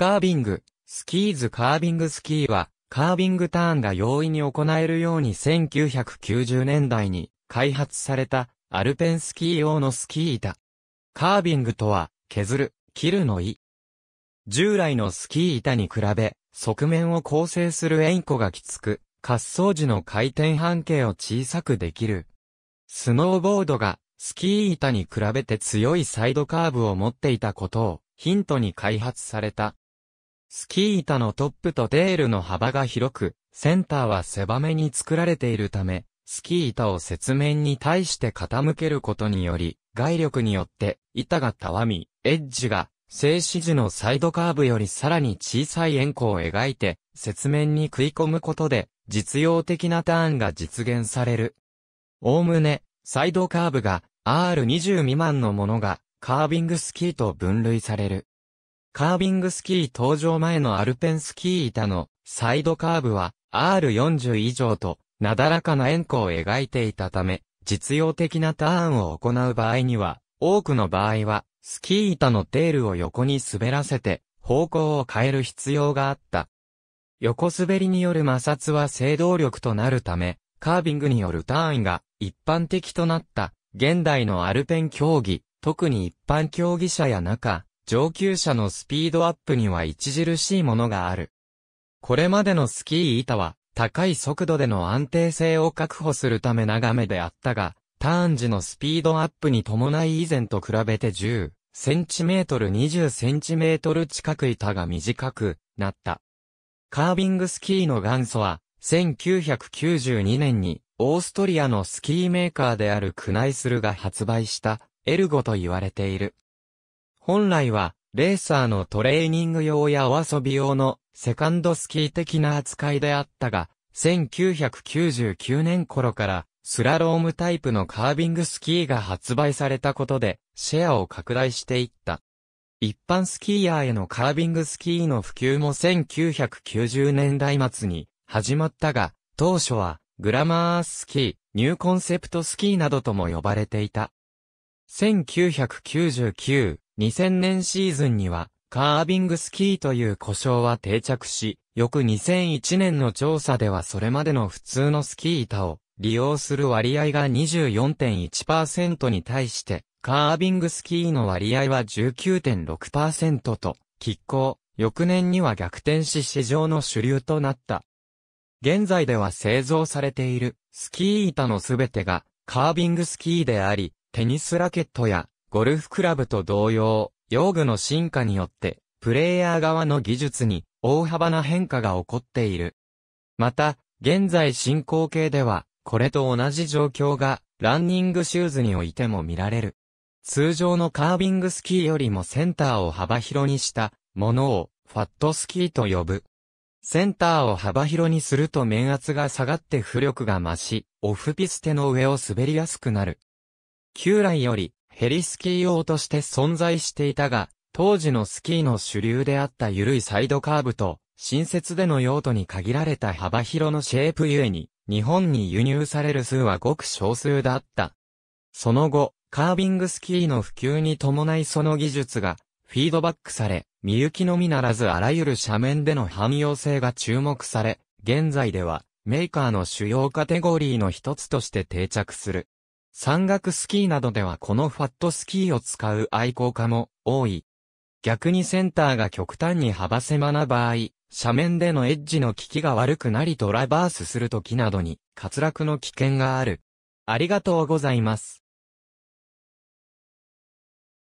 カービング、スキーズカービングスキーは、カービングターンが容易に行えるように1990年代に開発されたアルペンスキー用のスキー板。カービングとは、削る、切るの意。従来のスキー板に比べ、側面を構成する円弧がきつく、滑走時の回転半径を小さくできる。スノーボードがスキー板に比べて強いサイドカーブを持っていたことをヒントに開発されたスキー板のトップとテールの幅が広く、センターは狭めに作られているため、スキー板を雪面に対して傾けることにより、外力によって板がたわみ、エッジが静止時のサイドカーブよりさらに小さい円弧を描いて、雪面に食い込むことで、実用的なターンが実現される。おおむね、サイドカーブが R20 未満のものが、カービングスキーと分類される。カービングスキー登場前のアルペンスキー板のサイドカーブは R40 以上となだらかな円弧を描いていたため、実用的なターンを行う場合には、多くの場合は、スキー板のテールを横に滑らせて、方向を変える必要があった。横滑りによる摩擦は制動力となるため、カービングによるターンが一般的となった、現代のアルペン競技、特に一般競技者や中、上級者のスピードアップには著しいものがある。これまでのスキー板は、高い速度での安定性を確保するため長めであったが、ターン時のスピードアップに伴い以前と比べて10センチメートル20センチメートル近く板が短くなった。カービングスキーの元祖は、1992年にオーストリアのスキーメーカーであるクナイスルが発売したエルゴと言われている。本来は、レーサーのトレーニング用やお遊び用のセカンドスキー的な扱いであったが、1999年頃からスラロームタイプのカービングスキーが発売されたことでシェアを拡大していった。一般スキーヤーへのカービングスキーの普及も1990年代末に始まったが、当初はグラマースキー、ニューコンセプトスキーなどとも呼ばれていた。1999 2000年シーズンには、カービングスキーという故障は定着し、翌2001年の調査ではそれまでの普通のスキー板を利用する割合が24.1%に対して、カービングスキーの割合は19.6%と、拮抗、翌年には逆転し市場の主流となった。現在では製造されているスキー板のすべてがカービングスキーであり、テニスラケットやゴルフクラブと同様、用具の進化によって、プレイヤー側の技術に大幅な変化が起こっている。また、現在進行形では、これと同じ状況が、ランニングシューズにおいても見られる。通常のカービングスキーよりもセンターを幅広にしたものをファットスキーと呼ぶ。センターを幅広にすると面圧が下がって浮力が増し、オフピステの上を滑りやすくなる。旧来よりヘリスキー用として存在していたが、当時のスキーの主流であった緩いサイドカーブと、新設での用途に限られた幅広のシェイプゆえに、日本に輸入される数はごく少数だった。その後、カービングスキーの普及に伴いその技術がフィードバックされ、みゆきのみならずあらゆる斜面での汎用性が注目され、現在ではメーカーの主要カテゴリーの一つとして定着する。山岳スキーなどではこのファットスキーを使う愛好家も多い。逆にセンターが極端に幅狭な場合、斜面でのエッジの効きが悪くなりトラバースするときなどに滑落の危険がある。ありがとうございます。